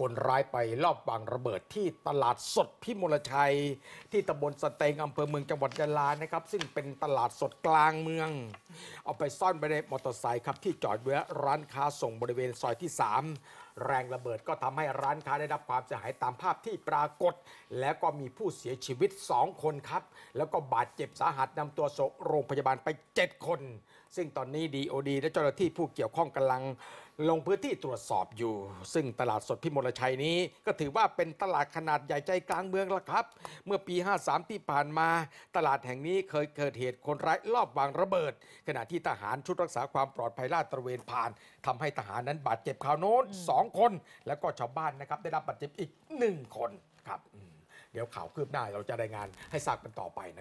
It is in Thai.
คนร้ายไปลอบวางระเบิดที่ตลาดสดพิมลชัย ที่ตำบลสเตงอำเภอเมืองจังหวัดยะลานะครับซึ่งเป็นตลาดสดกลางเมือง เอาไปซ่อนไว้ในมอเตอร์ไซค์ครับ ที่จอดไว้ร้านค้าส่งบริเวณซอยที่ 3แรงระเบิดก็ทำให้ร้านค้าได้รับความเสียหายตามภาพที่ปรากฏ แล้วก็มีผู้เสียชีวิต 2 คนครับแล้วก็บาดเจ็บสาหัสนำตัวส่งโรงพยาบาลไป 7 คน ซึ่งตอนนี้ดีโอดีและเจ้าหน้าที่ผู้เกี่ยวข้องกำลังลงพื้นที่ตรวจสอบอยู่ ซึ่งตลาดสดพิมลชัยนี้ก็ถือว่าเป็นตลาดขนาดใหญ่ใจกลางเมืองละครับ เมื่อปี53ที่ผ่านมาตลาดแห่งนี้เคยเกิดเหตุคนร้ายลอบวางระเบิด ขณะที่ทหารชุดรักษาความปลอดภัยลาดตระเวนผ่าน ทำให้ทหารนั้นบาดเจ็บข่าวโน้นง2คนแล้วก็ชาวบ้านนะครับ ได้รับบาดเจ็บอีก 1 คนครับเดี๋ยวข่าวคืบหน้าเราจะรายงานให้ทราบกันต่อไปนะ